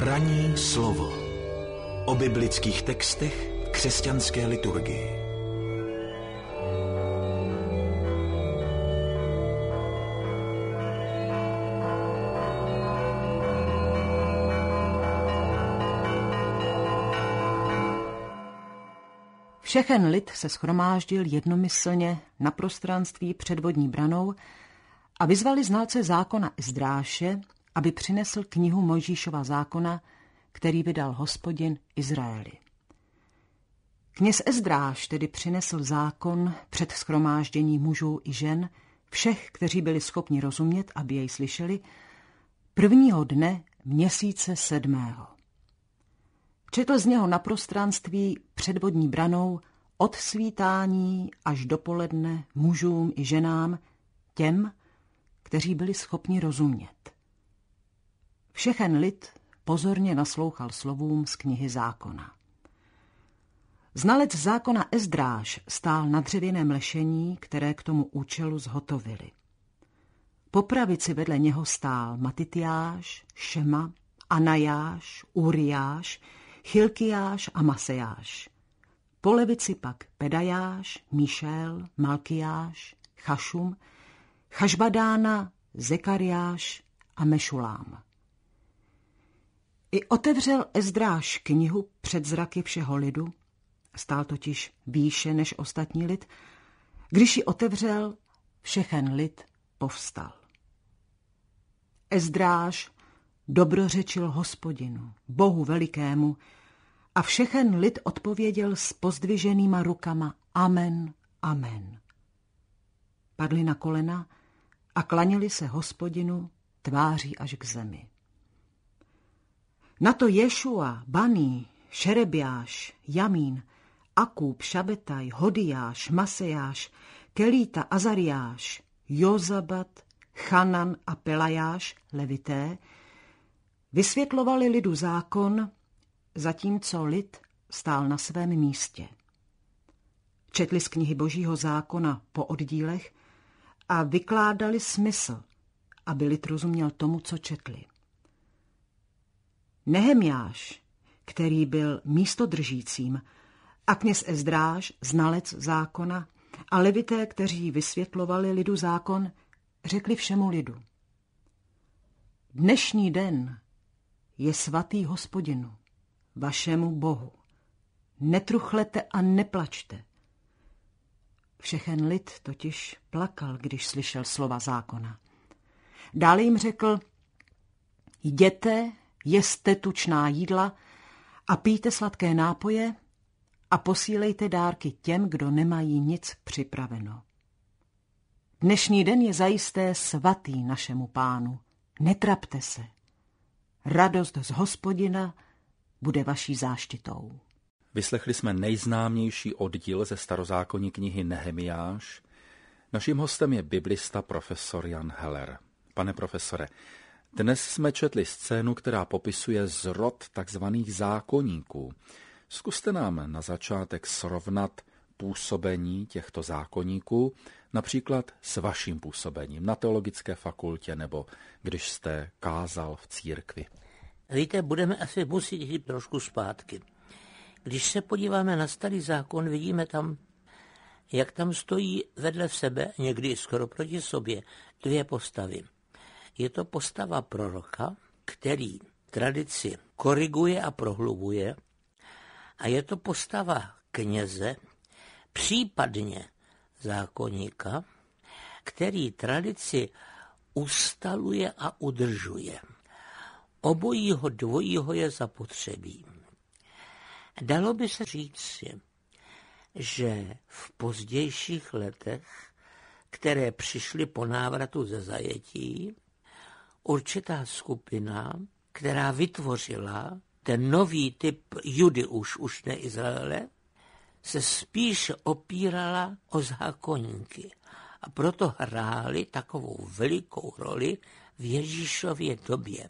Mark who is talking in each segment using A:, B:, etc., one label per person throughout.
A: Raní slovo o biblických textech křesťanské liturgii.
B: Všechen lid se schromáždil jednomyslně na prostranství před vodní branou a vyzvali znalce zákona Izdráše, aby přinesl knihu Mojžíšova zákona, který vydal hospodin Izraeli. Kněz Ezdráž tedy přinesl zákon před schromáždění mužů i žen, všech, kteří byli schopni rozumět, aby jej slyšeli, prvního dne měsíce sedmého. Četl z něho na prostranství před vodní branou od svítání až dopoledne mužům i ženám, těm, kteří byli schopni rozumět. Všechen lid pozorně naslouchal slovům z knihy zákona. Znalec zákona Ezdráž stál na dřevěném lešení, které k tomu účelu zhotovili. Po pravici vedle něho stál Matityáš, Šema, Anajáš, Uriáš, Chilkiáš a Masejáš. Po levici pak Pedajáš, Míšel, Malkiáš, Chašum, Chašbadána, Zekariáš a Mešulám. I otevřel Ezdráž knihu před zraky všeho lidu, stál totiž výše než ostatní lid, když ji otevřel, všechen lid povstal. Ezdráž dobrořečil hospodinu, bohu velikému, a všechen lid odpověděl s pozdviženýma rukama Amen, Amen. Padli na kolena a klanili se hospodinu tváří až k zemi. Na to Ješua, Baní, Šerebiáš, Jamín, Akub, Šabetaj, Hodiáš, Masejáš, Kelíta, Azariáš, Jozabat, Chanan a Pelajáš, levité, vysvětlovali lidu zákon, zatímco lid stál na svém místě. Četli z knihy Božího zákona po oddílech a vykládali smysl, aby lid rozuměl tomu, co četli. Nehemjáš, který byl místodržícím, a kněz Ezdráž, znalec zákona, a levité, kteří vysvětlovali lidu zákon, řekli všemu lidu. Dnešní den je svatý hospodinu, vašemu bohu. Netruchlete a neplačte. Všechen lid totiž plakal, když slyšel slova zákona. Dále jim řekl, jděte jeste tučná jídla a pijte sladké nápoje a posílejte dárky těm, kdo nemají nic připraveno. Dnešní den je zajisté svatý našemu pánu. Netrapte se. Radost z hospodina bude vaší záštitou.
A: Vyslechli jsme nejznámější oddíl ze starozákonní knihy Nehemiáš. Naším hostem je biblista profesor Jan Heller. Pane profesore, dnes jsme četli scénu, která popisuje zrod takzvaných zákoníků. Zkuste nám na začátek srovnat působení těchto zákoníků, například s vaším působením na teologické fakultě nebo když jste kázal v církvi. Víte, budeme asi muset jít trošku zpátky.
C: Když se podíváme na starý zákon, vidíme tam, jak tam stojí vedle sebe, někdy skoro proti sobě, dvě postavy – je to postava proroka, který tradici koriguje a prohlubuje a je to postava kněze, případně zákonníka, který tradici ustaluje a udržuje. Obojího dvojího je zapotřebí. Dalo by se říct, že v pozdějších letech, které přišly po návratu ze zajetí, určitá skupina, která vytvořila ten nový typ judy už, už ne Izraele, se spíš opírala o zákonníky a proto hráli takovou velikou roli v Ježíšově době.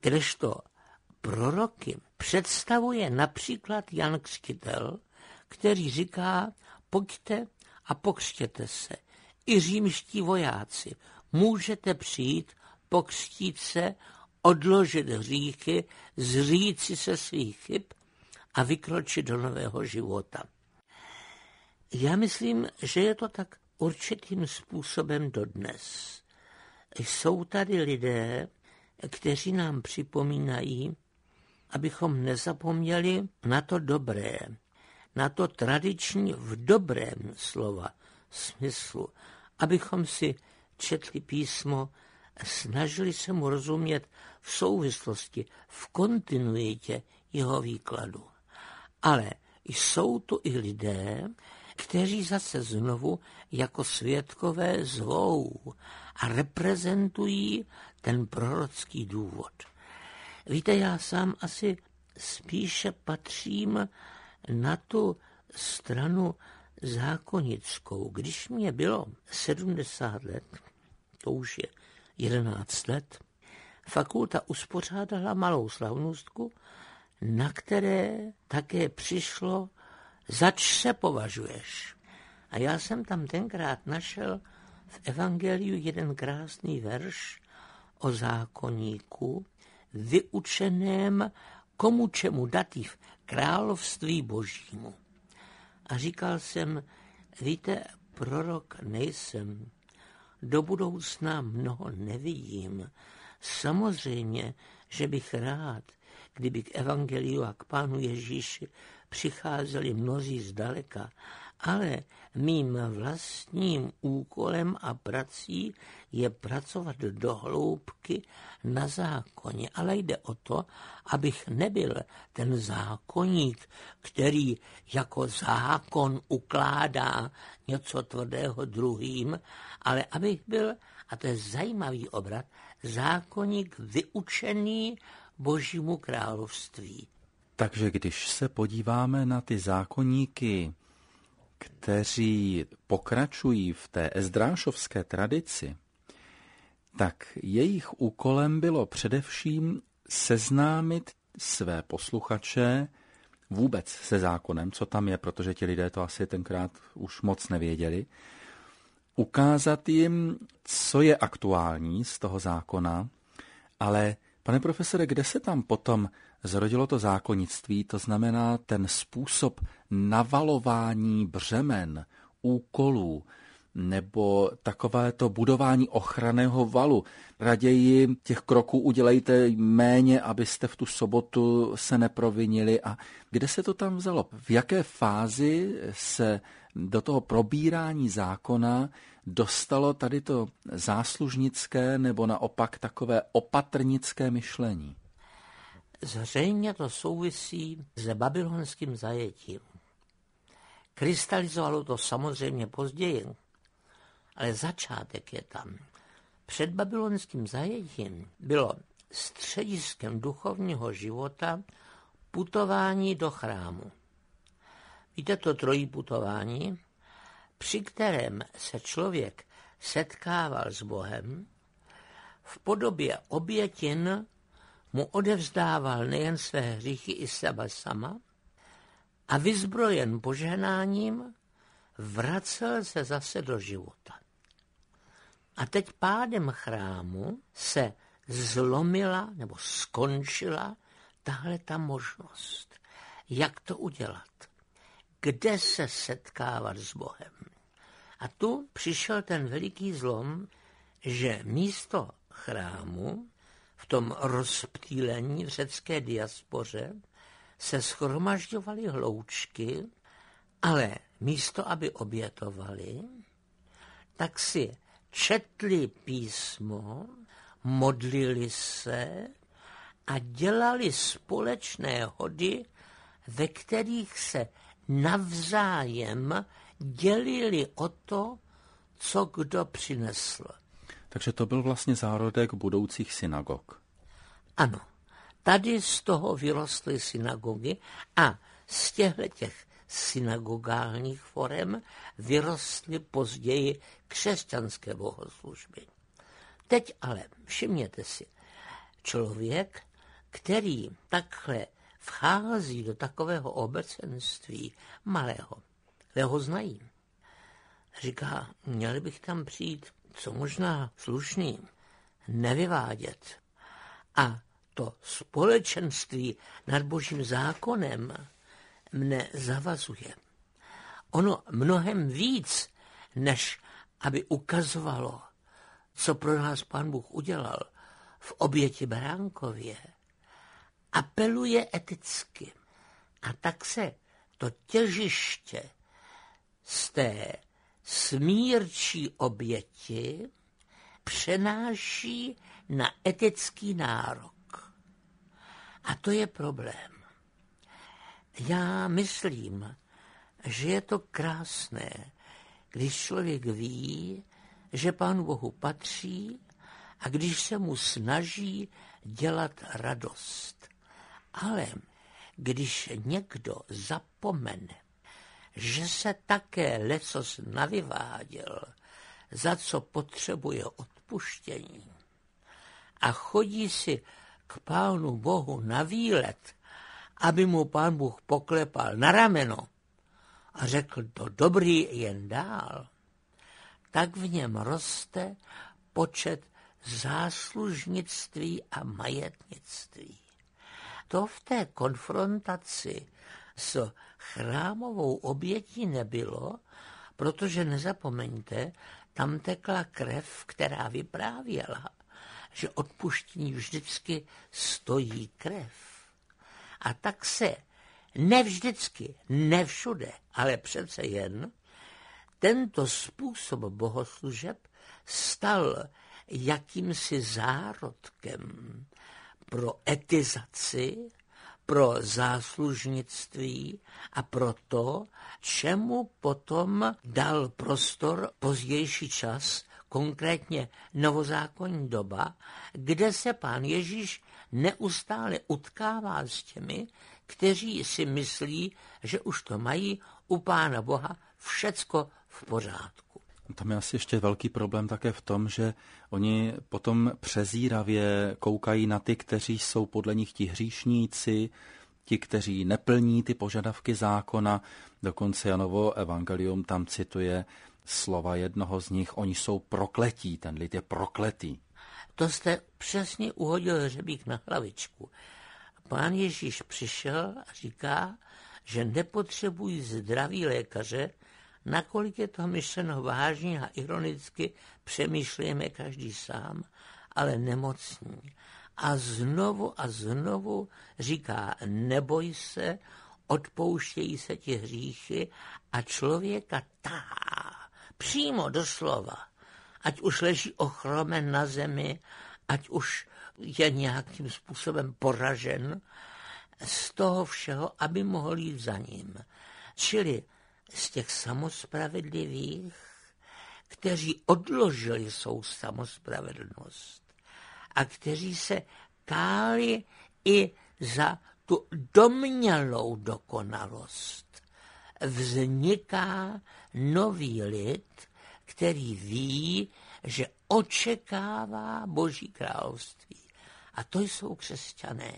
C: Kdežto proroky představuje například Jan Křtitel, který říká, pojďte a pokřtěte se. I římští vojáci, můžete přijít pokřtít se, odložit hříchy, zříci se svých chyb a vykročit do nového života. Já myslím, že je to tak určitým způsobem dodnes. Jsou tady lidé, kteří nám připomínají, abychom nezapomněli na to dobré, na to tradiční v dobrém slova smyslu, abychom si četli písmo snažili se mu rozumět v souvislosti, v kontinuitě jeho výkladu. Ale jsou tu i lidé, kteří zase znovu jako světkové zvou a reprezentují ten prorocký důvod. Víte, já sám asi spíše patřím na tu stranu zákonickou. Když mě bylo 70 let, to už je 11 let, fakulta uspořádala malou slavnostku, na které také přišlo, zač se považuješ. A já jsem tam tenkrát našel v Evangeliu jeden krásný verš o zákoníku, vyučeném komu čemu dativ království božímu. A říkal jsem, víte, prorok nejsem, do budoucna mnoho nevidím. Samozřejmě, že bych rád, kdyby k evangeliu a k pánu Ježíši přicházeli mnozí zdaleka, ale mým vlastním úkolem a prací je pracovat do hloubky na zákoně. Ale jde o to, abych nebyl ten zákonník, který jako zákon ukládá něco tvrdého druhým, ale abych byl, a to je zajímavý obrat, zákonník vyučený Božímu království.
A: Takže když se podíváme na ty zákonníky kteří pokračují v té ezdrášovské tradici, tak jejich úkolem bylo především seznámit své posluchače vůbec se zákonem, co tam je, protože ti lidé to asi tenkrát už moc nevěděli, ukázat jim, co je aktuální z toho zákona, ale pane profesore, kde se tam potom zrodilo to zákonnictví, to znamená ten způsob navalování břemen, úkolů nebo takové to budování ochranného valu. Raději těch kroků udělejte méně, abyste v tu sobotu se neprovinili. A kde se to tam vzalo? V jaké fázi se do toho probírání zákona dostalo tady to záslužnické nebo naopak takové opatrnické myšlení? Zřejmě to souvisí se babylonským
C: zajetím. Krystalizovalo to samozřejmě později, ale začátek je tam. Před babylonským zajetím bylo střediskem duchovního života putování do chrámu. Víte to trojí putování, při kterém se člověk setkával s Bohem, v podobě obětin mu odevzdával nejen své hříchy i sebe sama, a vyzbrojen požehnáním vracel se zase do života. A teď pádem chrámu se zlomila nebo skončila tahle ta možnost. Jak to udělat? Kde se setkávat s Bohem? A tu přišel ten veliký zlom, že místo chrámu v tom rozptýlení v řecké diaspoře se schromažďovaly hloučky, ale místo, aby obětovali, tak si četli písmo, modlili se a dělali společné hody, ve kterých se navzájem dělili o to, co kdo přinesl.
A: Takže to byl vlastně zárodek budoucích synagog.
C: Ano tady z toho vyrostly synagogy a z těchto těch synagogálních forem vyrostly později křesťanské bohoslužby. Teď ale všimněte si, člověk, který takhle vchází do takového obecenství malého, kde ho znají, říká, měl bych tam přijít co možná slušný, nevyvádět a to společenství nad božím zákonem mne zavazuje. Ono mnohem víc, než aby ukazovalo, co pro nás pán Bůh udělal v oběti Beránkově, apeluje eticky. A tak se to těžiště z té smírčí oběti přenáší na etický nárok. A to je problém. Já myslím, že je to krásné, když člověk ví, že Pánu Bohu patří a když se mu snaží dělat radost. Ale když někdo zapomene, že se také lecos navyváděl, za co potřebuje odpuštění, a chodí si k pánu Bohu na výlet, aby mu pán Bůh poklepal na rameno a řekl to dobrý jen dál, tak v něm roste počet záslužnictví a majetnictví. To v té konfrontaci s chrámovou obětí nebylo, protože nezapomeňte, tam tekla krev, která vyprávěla že odpuštění vždycky stojí krev. A tak se nevždycky, nevšude, ale přece jen tento způsob bohoslužeb stal jakýmsi zárodkem pro etizaci, pro záslužnictví a pro to, čemu potom dal prostor pozdější čas konkrétně novozákonní doba, kde se pán Ježíš neustále utkává s těmi, kteří si myslí, že už to mají u pána Boha všecko v
A: pořádku. Tam je asi ještě velký problém také v tom, že oni potom přezíravě koukají na ty, kteří jsou podle nich ti hříšníci, ti, kteří neplní ty požadavky zákona. Dokonce Janovo evangelium tam cituje slova jednoho z nich, oni jsou prokletí, ten lid je prokletý. To jste přesně uhodil
C: řebík na hlavičku. Pán Ježíš přišel a říká, že nepotřebují zdraví lékaře, nakolik je to myšleno vážně a ironicky, přemýšlíme každý sám, ale nemocní. A znovu a znovu říká, neboj se, odpouštějí se ti hříchy a člověka tá přímo do slova, ať už leží ochromen na zemi, ať už je nějakým způsobem poražen, z toho všeho, aby mohl jít za ním. Čili z těch samospravedlivých, kteří odložili svou samospravedlnost a kteří se káli i za tu domnělou dokonalost, vzniká nový lid, který ví, že očekává Boží království. A to jsou křesťané.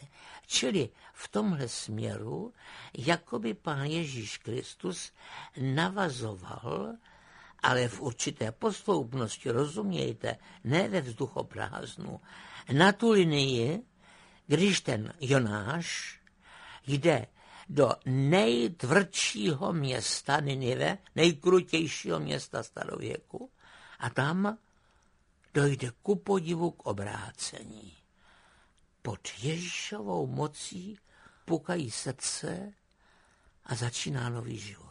C: Čili v tomhle směru, jakoby pán Ježíš Kristus navazoval, ale v určité posloupnosti, rozumějte, ne ve vzduchoprázdnu, na tu linii, když ten Jonáš jde do nejtvrdšího města Ninive, nejkrutějšího města starověku, a tam dojde ku podivu k obrácení. Pod Ježíšovou mocí pukají srdce a začíná nový život.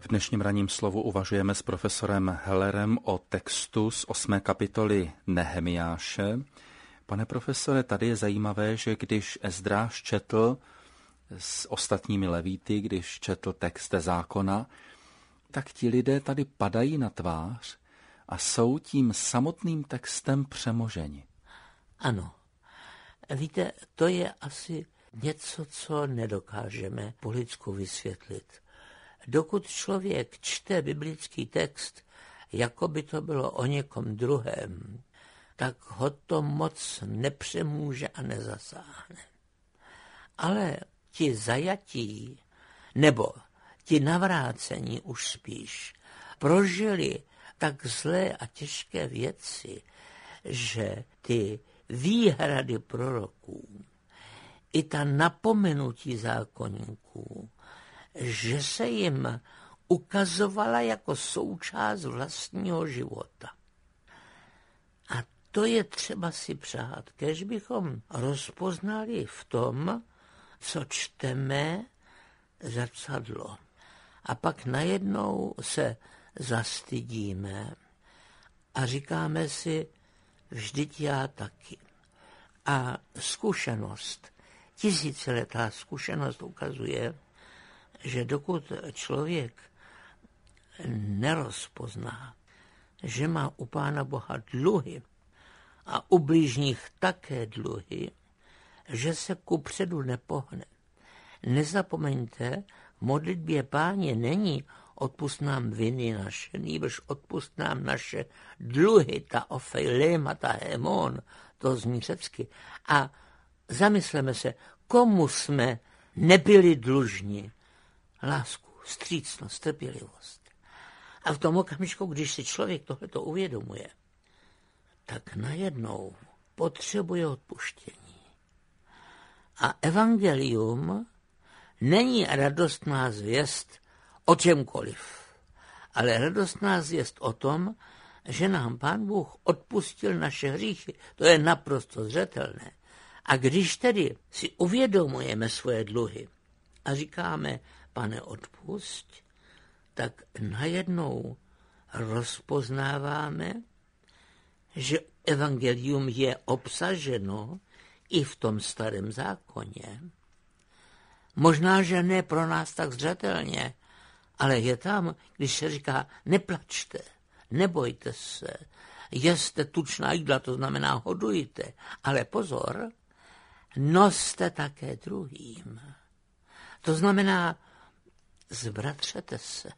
A: V dnešním raním slovu uvažujeme s profesorem Hellerem o textu z 8. kapitoly Nehemiáše. Pane profesore, tady je zajímavé, že když Ezdráš četl s ostatními levíty, když četl text zákona, tak ti lidé tady padají na tvář a jsou tím samotným textem přemoženi. Ano.
C: Víte, to je asi něco, co nedokážeme po lidsku vysvětlit. Dokud člověk čte biblický text, jako by to bylo o někom druhém, tak ho to moc nepřemůže a nezasáhne. Ale ti zajatí, nebo ti navrácení už spíš, prožili tak zlé a těžké věci, že ty výhrady proroků, i ta napomenutí zákonníků, že se jim ukazovala jako součást vlastního života. A to je třeba si přát, kež bychom rozpoznali v tom, co čteme, zrcadlo. A pak najednou se zastydíme a říkáme si, vždyť já taky. A zkušenost, tisíciletá zkušenost ukazuje, že dokud člověk nerozpozná, že má u Pána Boha dluhy a u blížních také dluhy, že se kupředu nepohne. Nezapomeňte, v modlitbě páně není odpust nám viny naše, nýbrž odpust nám naše dluhy, ta ofejléma, ta hemon, to zní řecky. A zamysleme se, komu jsme nebyli dlužni lásku, střícnost, trpělivost. A v tom okamžiku, když si člověk tohleto uvědomuje, tak najednou potřebuje odpuštění a evangelium není radostná zvěst o čemkoliv, ale radostná zvěst o tom, že nám Pán Bůh odpustil naše hříchy. To je naprosto zřetelné. A když tedy si uvědomujeme svoje dluhy a říkáme, pane, odpust, tak najednou rozpoznáváme, že evangelium je obsaženo i v tom starém zákoně. Možná, že ne pro nás tak zřetelně, ale je tam, když se říká neplačte, nebojte se, jeste tučná jídla, to znamená hodujte, ale pozor, noste také druhým. To znamená, zbratřete se,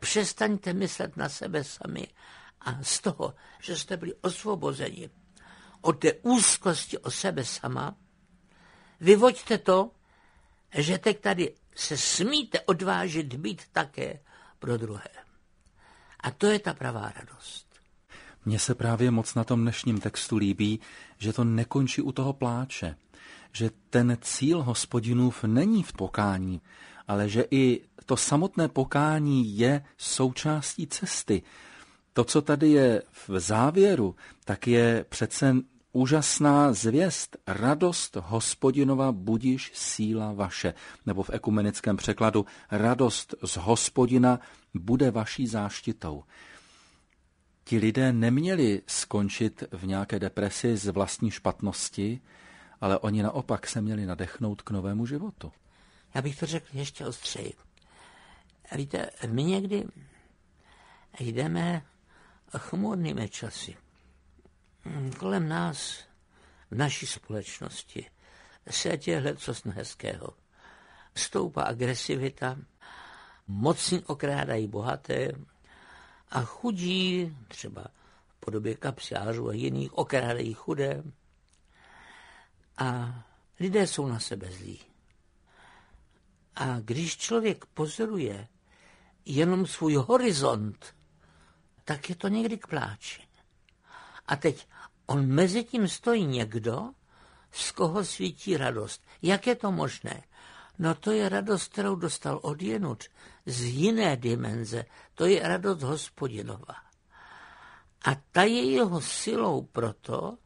C: přestaňte myslet na sebe sami a z toho, že jste byli osvobozeni, od té úzkosti o sebe sama, vyvoďte to, že teď tady se smíte odvážit být také pro druhé. A to je ta pravá radost.
A: Mně se právě moc na tom dnešním textu líbí, že to nekončí u toho pláče, že ten cíl hospodinův není v pokání, ale že i to samotné pokání je součástí cesty. To, co tady je v závěru, tak je přece Úžasná zvěst, radost hospodinova budíš síla vaše, nebo v ekumenickém překladu radost z hospodina bude vaší záštitou. Ti lidé neměli skončit v nějaké depresi z vlastní špatnosti, ale oni naopak se měli nadechnout k novému životu. Já bych to řekl ještě ostřeji. Víte, my někdy jdeme
C: chmurnými časy. Hmm, kolem nás, v naší společnosti, se těhle co hezkého. Stoupá agresivita, mocní okrádají bohaté a chudí, třeba v podobě kapsářů a jiných, okrádají chudé. A lidé jsou na sebe zlí. A když člověk pozoruje jenom svůj horizont, tak je to někdy k pláči. A teď on mezi tím stojí někdo, z koho svítí radost. Jak je to možné? No to je radost, kterou dostal od jenut z jiné dimenze. To je radost hospodinova. A ta je jeho silou proto,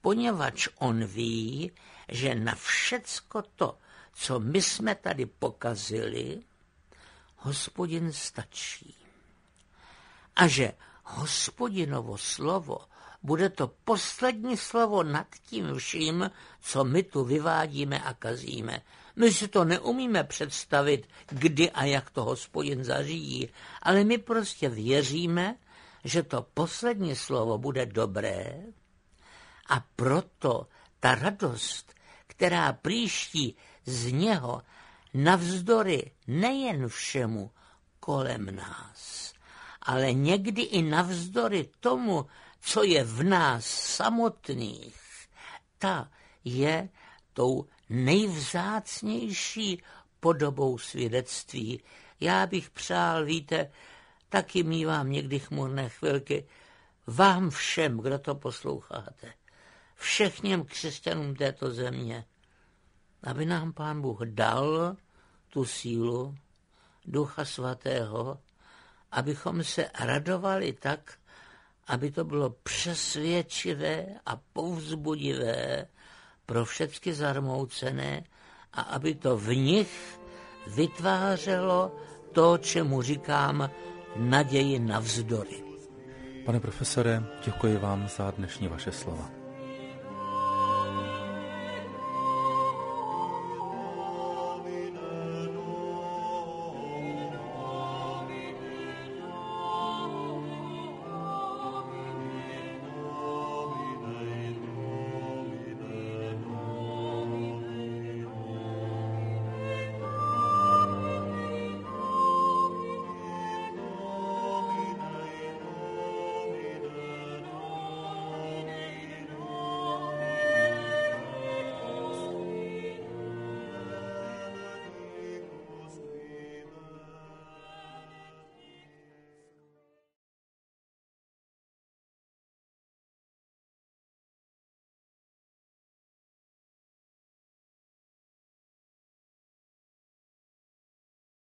C: poněvadž on ví, že na všecko to, co my jsme tady pokazili, hospodin stačí. A že hospodinovo slovo bude to poslední slovo nad tím vším, co my tu vyvádíme a kazíme. My si to neumíme představit, kdy a jak to hospodin zařídí, ale my prostě věříme, že to poslední slovo bude dobré a proto ta radost, která příští z něho navzdory nejen všemu kolem nás, ale někdy i navzdory tomu, co je v nás samotných, ta je tou nejvzácnější podobou svědectví. Já bych přál, víte, taky mívám někdy chmurné chvilky, vám všem, kdo to posloucháte, všechněm křesťanům této země, aby nám Pán Bůh dal tu sílu Ducha Svatého, abychom se radovali tak, aby to bylo přesvědčivé a povzbudivé pro všechny zarmoucené a aby to v nich vytvářelo to, čemu říkám naději navzdory.
A: Pane profesore, děkuji vám za dnešní vaše slova.